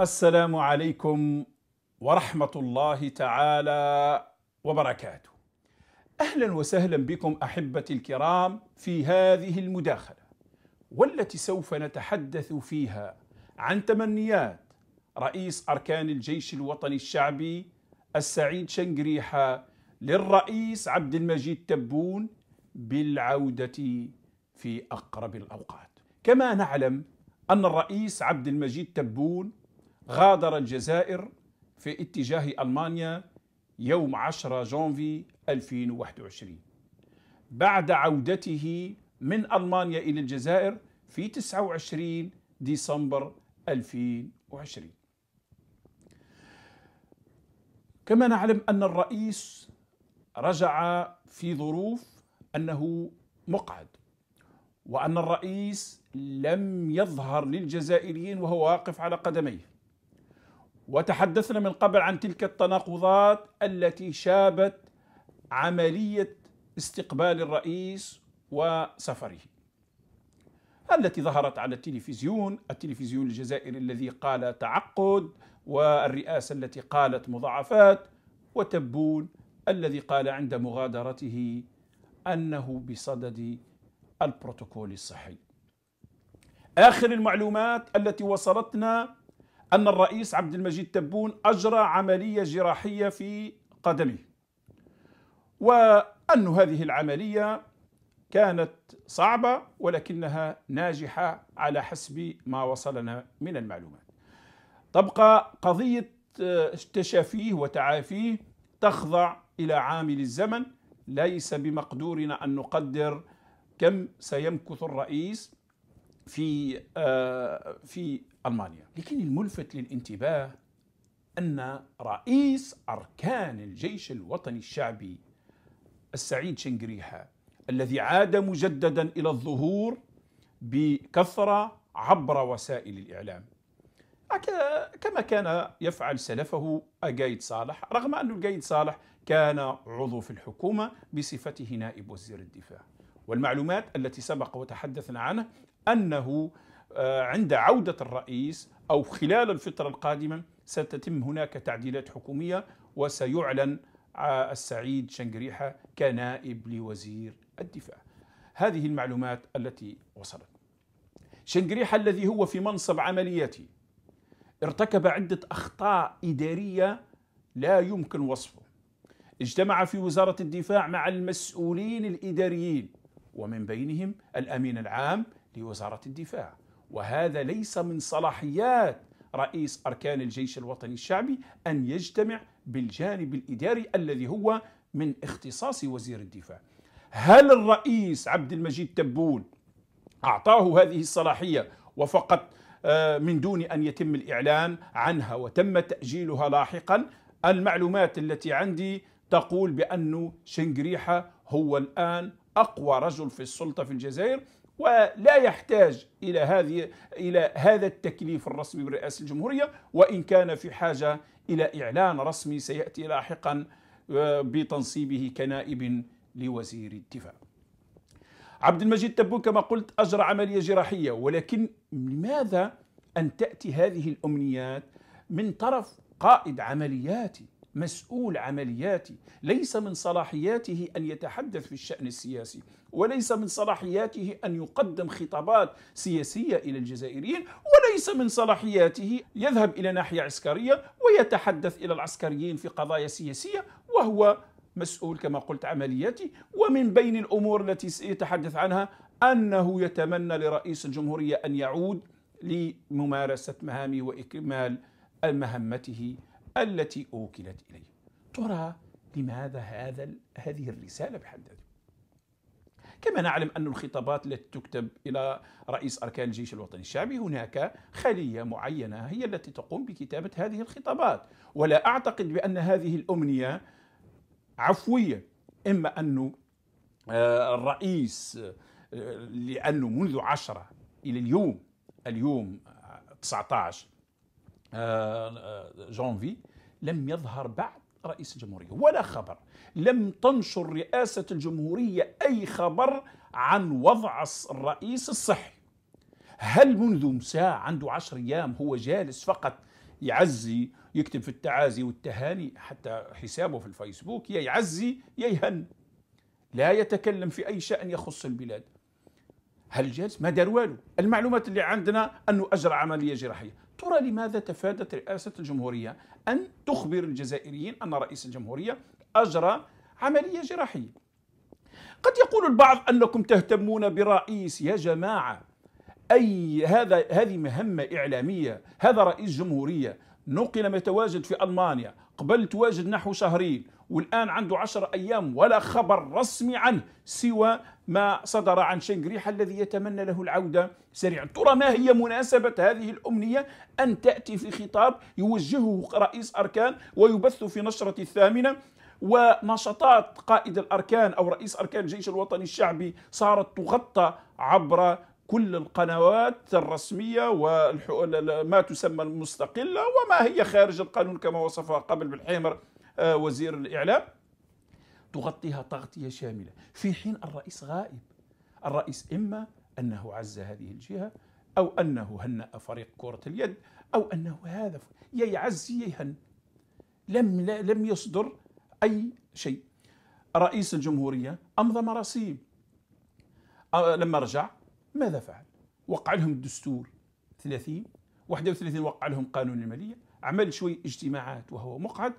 السلام عليكم ورحمة الله تعالى وبركاته. أهلا وسهلا بكم أحبتي الكرام في هذه المداخلة والتي سوف نتحدث فيها عن تمنيات رئيس أركان الجيش الوطني الشعبي السعيد شنقريحة للرئيس عبد المجيد تبون بالعودة في أقرب الأوقات. كما نعلم أن الرئيس عبد المجيد تبون غادر الجزائر في اتجاه ألمانيا يوم 10 جانفي 2021 بعد عودته من ألمانيا إلى الجزائر في 29 ديسمبر 2020 كما نعلم أن الرئيس رجع في ظروف أنه مقعد وأن الرئيس لم يظهر للجزائريين وهو واقف على قدميه وتحدثنا من قبل عن تلك التناقضات التي شابت عمليه استقبال الرئيس وسفره التي ظهرت على التلفزيون التلفزيون الجزائري الذي قال تعقد والرئاسه التي قالت مضاعفات وتبون الذي قال عند مغادرته انه بصدد البروتوكول الصحي. اخر المعلومات التي وصلتنا أن الرئيس عبد المجيد تبون أجرى عملية جراحية في قدمه وأن هذه العملية كانت صعبة ولكنها ناجحة على حسب ما وصلنا من المعلومات تبقى قضية آه، تشافيه وتعافيه تخضع إلى عامل الزمن ليس بمقدورنا أن نقدر كم سيمكث الرئيس في آه، في ألمانيا لكن الملفت للانتباه أن رئيس أركان الجيش الوطني الشعبي السعيد شنقريحة الذي عاد مجددا إلى الظهور بكثرة عبر وسائل الإعلام كما كان يفعل سلفه أجايد صالح رغم أن القايد صالح كان عضو في الحكومة بصفته نائب وزير الدفاع والمعلومات التي سبق وتحدثنا عنه أنه آه، عند عودة الرئيس أو خلال الفترة القادمة ستتم هناك تعديلات حكومية وسيعلن آه، السعيد شنقريحة كنائب لوزير الدفاع هذه المعلومات التي وصلت شنقريحة الذي هو في منصب عملياتي ارتكب عدة أخطاء إدارية لا يمكن وصفه اجتمع في وزارة الدفاع مع المسؤولين الإداريين ومن بينهم الأمين العام لوزارة الدفاع وهذا ليس من صلاحيات رئيس أركان الجيش الوطني الشعبي أن يجتمع بالجانب الإداري الذي هو من اختصاص وزير الدفاع هل الرئيس عبد المجيد تبون أعطاه هذه الصلاحية وفقط آه، من دون أن يتم الإعلان عنها وتم تأجيلها لاحقا المعلومات التي عندي تقول بأن شنقريحة هو الآن أقوى رجل في السلطة في الجزائر ولا يحتاج إلى هذه إلى هذا التكليف الرسمي برئاسة الجمهورية وإن كان في حاجة إلى إعلان رسمي سيأتي لاحقا آه، بتنصيبه كنائب لوزير الدفاع عبد المجيد تبون كما قلت أجرى عملية جراحية ولكن لماذا أن تأتي هذه الأمنيات من طرف قائد عملياتي مسؤول عملياتي ليس من صلاحياته ان يتحدث في الشان السياسي وليس من صلاحياته ان يقدم خطابات سياسيه الى الجزائريين وليس من صلاحياته يذهب الى ناحيه عسكريه ويتحدث الى العسكريين في قضايا سياسيه وهو مسؤول كما قلت عملياتي ومن بين الامور التي سيتحدث عنها انه يتمنى لرئيس الجمهوريه ان يعود لممارسه مهامه واكمال مهمته التي أوكلت إليه ترى لماذا هذا هذه الرسالة بحد ذاتها كما نعلم أن الخطابات التي تكتب إلى رئيس أركان الجيش الوطني الشعبي هناك خلية معينة هي التي تقوم بكتابة هذه الخطابات ولا أعتقد بأن هذه الأمنية عفوية إما أنه آه، الرئيس آه، لأنه منذ عشرة إلى اليوم اليوم 19 آه، آه، آه، جونفي لم يظهر بعد رئيس الجمهورية ولا خبر لم تنشر رئاسة الجمهورية أي خبر عن وضع الرئيس الصحي هل منذ ساعة عنده عشر أيام هو جالس فقط يعزي يكتب في التعازي والتهاني حتى حسابه في الفيسبوك يا يعزي يا يهن لا يتكلم في أي شأن يخص البلاد هل هالجهاز ما دار والو المعلومات اللي عندنا أنه أجرى عملية جراحية ترى لماذا تفادت رئاسة الجمهورية أن تخبر الجزائريين أن رئيس الجمهورية أجرى عملية جراحية قد يقول البعض أنكم تهتمون برئيس يا جماعة أي هذا هذه مهمة إعلامية هذا رئيس جمهورية نقل ما في ألمانيا قبل تواجد نحو شهرين والآن عنده عشر أيام ولا خبر رسمي عنه سوى ما صدر عن شنقريحة الذي يتمنى له العودة سريعا ترى ما هي مناسبة هذه الأمنية أن تأتي في خطاب يوجهه رئيس أركان ويبث في نشرة الثامنة ونشاطات قائد الأركان أو رئيس أركان الجيش الوطني الشعبي صارت تغطى عبر كل القنوات الرسمية وما تسمى المستقلة وما هي خارج القانون كما وصفها قبل بالحيمر آه، وزير الإعلام تغطيها تغطية شاملة في حين الرئيس غائب الرئيس إما أنه عز هذه الجهة أو أنه هنأ فريق كرة اليد أو أنه هذا يعز يهن لم لم يصدر أي شيء رئيس الجمهورية أمضى مراسيم لما رجع ماذا فعل؟ وقع لهم الدستور 30 31 وقع لهم قانون المالية عمل شوي اجتماعات وهو مقعد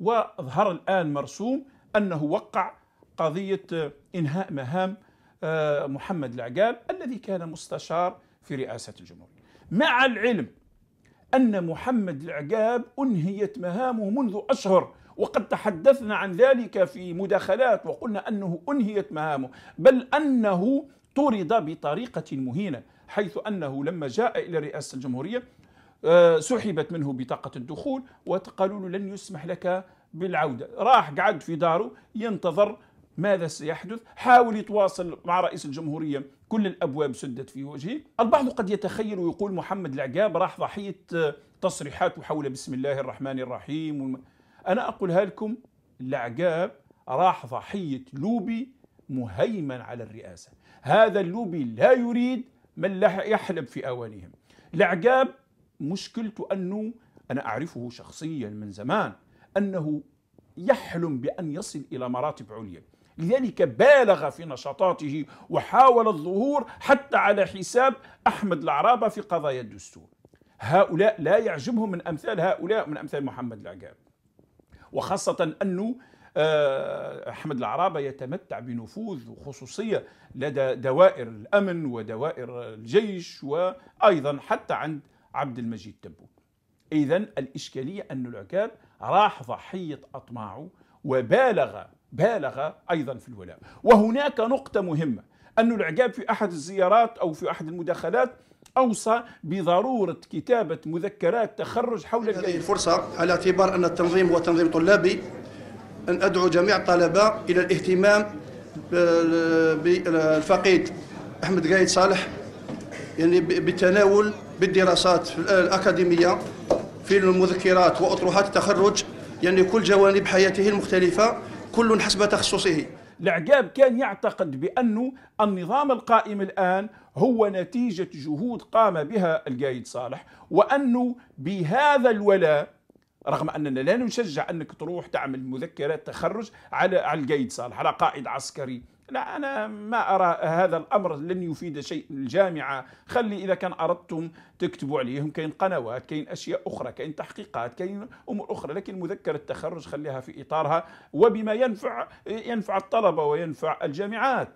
وظهر الآن مرسوم أنه وقع قضية آه، إنهاء مهام آه، محمد العقال الذي كان مستشار في رئاسة الجمهورية مع العلم أن محمد العقاب أنهيت مهامه منذ أشهر وقد تحدثنا عن ذلك في مداخلات وقلنا أنه أنهيت مهامه بل أنه طرد بطريقة مهينة حيث أنه لما جاء إلى رئاسة الجمهورية آه، سحبت منه بطاقة الدخول وقالوا له لن يسمح لك بالعودة راح قعد في داره ينتظر ماذا سيحدث حاول يتواصل مع رئيس الجمهورية كل الأبواب سدت في وجهه البعض قد يتخيل ويقول محمد العقاب راح ضحية آه، تصريحات حول بسم الله الرحمن الرحيم أنا أقولها لكم العقاب راح ضحية لوبي مهيمن على الرئاسة هذا اللوبي لا يريد من لا يحلب في أوانهم العقاب مشكلته أنه أنا أعرفه شخصيا من زمان أنه يحلم بأن يصل إلى مراتب عليا لذلك بالغ في نشاطاته وحاول الظهور حتى على حساب أحمد العرابة في قضايا الدستور هؤلاء لا يعجبهم من أمثال هؤلاء من أمثال محمد العقاب وخاصة أنه آه، أحمد العرابة يتمتع بنفوذ وخصوصية لدى دوائر الأمن ودوائر الجيش وأيضا حتى عند عبد المجيد تبوك إذا الإشكالية أن العقاب راح ضحية أطماعه وبالغ بالغ أيضا في الولاء وهناك نقطة مهمة أن العقاب في أحد الزيارات أو في أحد المداخلات أوصى بضرورة كتابة مذكرات تخرج حول هذه الفرصة على اعتبار أن التنظيم هو تنظيم طلابي أن أدعو جميع الطلبة إلى الاهتمام بالفقيد أحمد قايد صالح يعني بالتناول بالدراسات الأكاديمية في المذكرات وأطروحات التخرج يعني كل جوانب حياته المختلفة كل حسب تخصصه العقاب كان يعتقد بأنه النظام القائم الآن هو نتيجة جهود قام بها القايد صالح وأنه بهذا الولاء رغم أننا لا نشجع أنك تروح تعمل مذكرات تخرج على على القايد صالح على قائد عسكري لا أنا ما أرى هذا الأمر لن يفيد شيء الجامعة خلي إذا كان أردتم تكتبوا عليهم كاين قنوات كاين أشياء أخرى كاين تحقيقات كاين أمور أخرى لكن مذكرة التخرج خليها في إطارها وبما ينفع ينفع الطلبة وينفع الجامعات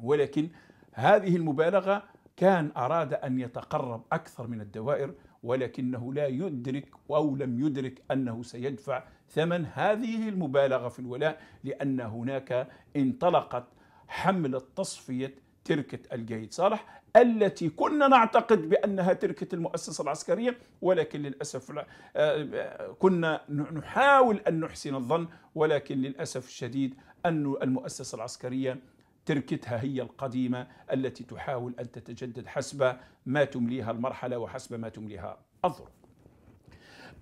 ولكن هذه المبالغة كان أراد أن يتقرب أكثر من الدوائر ولكنه لا يدرك أو لم يدرك أنه سيدفع ثمن هذه المبالغة في الولاء لأن هناك انطلقت حملة تصفية تركة الجيد صالح التي كنا نعتقد بأنها تركة المؤسسة العسكرية ولكن للأسف آه، كنا نحاول أن نحسن الظن ولكن للأسف الشديد أن المؤسسة العسكرية تركتها هي القديمة التي تحاول أن تتجدد حسب ما تمليها المرحلة وحسب ما تمليها الظروف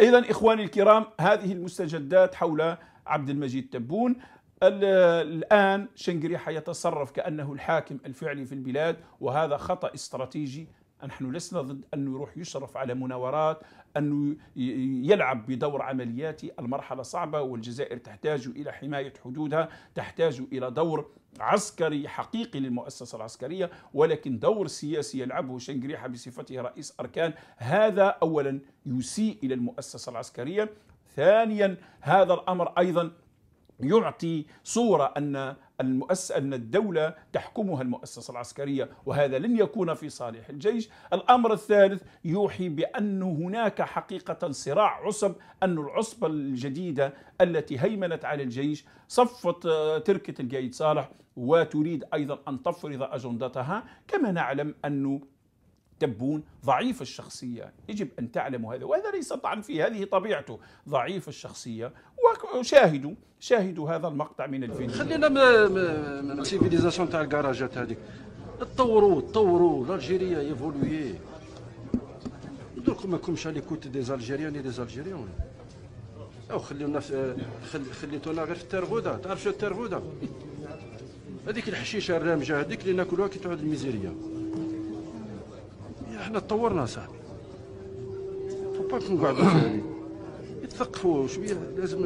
أيضا إخواني الكرام هذه المستجدات حول عبد المجيد تبون الآن شنقريحة يتصرف كأنه الحاكم الفعلي في البلاد وهذا خطأ استراتيجي نحن لسنا ضد أنه يروح يشرف على مناورات أنه يلعب بدور عملياتي المرحلة صعبة والجزائر تحتاج إلى حماية حدودها تحتاج إلى دور عسكري حقيقي للمؤسسة العسكرية ولكن دور سياسي يلعبه شنقريحة بصفته رئيس أركان هذا أولا يسيء إلى المؤسسة العسكرية ثانيا هذا الأمر أيضا يعطي صورة أن المؤس... أن الدولة تحكمها المؤسسة العسكرية وهذا لن يكون في صالح الجيش الأمر الثالث يوحي بأن هناك حقيقة صراع عصب أن العصبة الجديدة التي هيمنت على الجيش صفت آه، تركة القايد صالح وتريد أيضا أن تفرض أجندتها كما نعلم أنه تبون ضعيف الشخصية يجب أن تعلموا هذا وهذا ليس طعن في هذه طبيعته ضعيف الشخصية وشاهدوا شاهدوا هذا المقطع من الفيديو خلينا من السيفيليزاسيون تاع الكراجات هذيك تطوروا تطوروا الجيريه ايفولوي درك ما كومش على كوت دي الجيريان دي الجيريون او خليونا خليتونا غير في الترغوده تعرف شو الترغوده هذيك الحشيشه الرامجه هذيك اللي ناكلوها كي تعود الميزيريه احنا تطورنا صاحبي فباك نقعدوا في يتثقفوا شويه لازم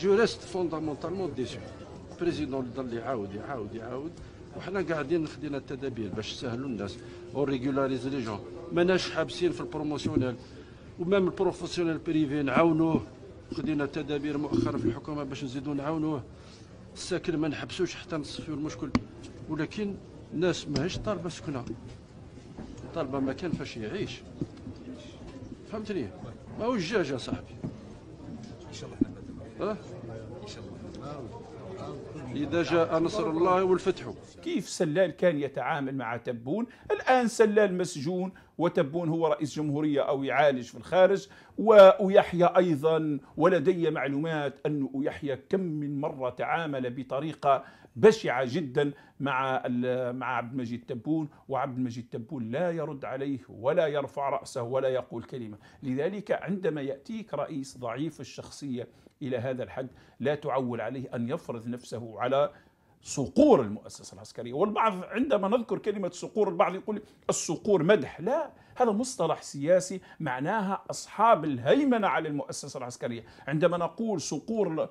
جو ريست فوندامونتالمون ديسيو البريزيدون يضل يعاود يعاود يعاود وحنا قاعدين خدينا التدابير باش نسهلوا الناس وريغولاريز لي جون ماناش حابسين في البروموسيونيل ومام البروفيسيونيل بريفي نعاونوه خدينا تدابير مؤخرا في الحكومه باش نزيدوا نعاونوه الساكن ما نحبسوش حتى نصفيو المشكل ولكن الناس ماهيش طالبه سكنه طالبه مكان فاش يعيش فهمتني الجاج يا صاحبي ان شاء الله اه ان شاء الله إذا جاء نصر الله والفتح كيف سلال كان يتعامل مع تبون الآن سلال مسجون وتبون هو رئيس جمهورية أو يعالج في الخارج ويحيى أيضا ولدي معلومات أن يحيى كم من مرة تعامل بطريقة بشعة جدا مع مع عبد المجيد تبون وعبد المجيد تبون لا يرد عليه ولا يرفع رأسه ولا يقول كلمة لذلك عندما يأتيك رئيس ضعيف الشخصية إلى هذا الحد لا تعول عليه أن يفرض نفسه على صقور المؤسسة العسكرية والبعض عندما نذكر كلمة صقور البعض يقول الصقور مدح لا هذا مصطلح سياسي معناها أصحاب الهيمنة على المؤسسة العسكرية عندما نقول صقور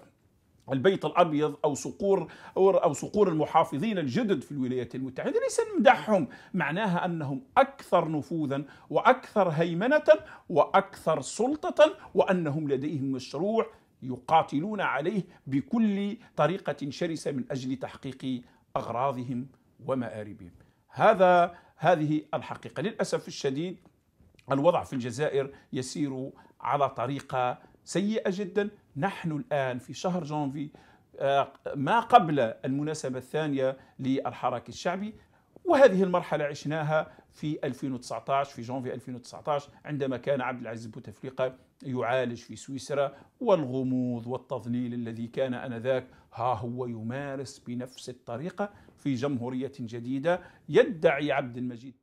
البيت الابيض او صقور او صقور المحافظين الجدد في الولايات المتحده ليس نمدحهم معناها انهم اكثر نفوذا واكثر هيمنه واكثر سلطه وانهم لديهم مشروع يقاتلون عليه بكل طريقة شرسة من أجل تحقيق أغراضهم ومآربهم هذا هذه الحقيقة للأسف الشديد الوضع في الجزائر يسير على طريقة سيئة جدا نحن الآن في شهر جانفي آه، ما قبل المناسبة الثانية للحراك الشعبي وهذه المرحلة عشناها في 2019 في جانفي 2019 عندما كان عبد العزيز بوتفليقة يعالج في سويسرا والغموض والتضليل الذي كان انذاك ها هو يمارس بنفس الطريقة في جمهورية جديدة يدعي عبد المجيد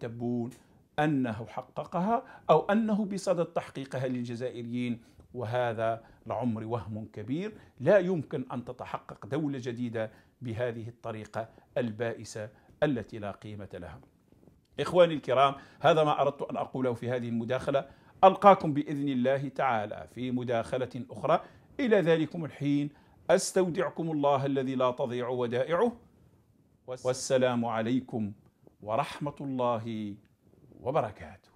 تبون أنه حققها أو أنه بصدد تحقيقها للجزائريين وهذا لعمر وهم كبير لا يمكن أن تتحقق دولة جديدة بهذه الطريقة البائسة التي لا قيمة لها إخواني الكرام هذا ما أردت أن أقوله في هذه المداخلة ألقاكم بإذن الله تعالى في مداخلة أخرى إلى ذلكم الحين أستودعكم الله الذي لا تضيع ودائعه والسلام عليكم ورحمة الله وبركاته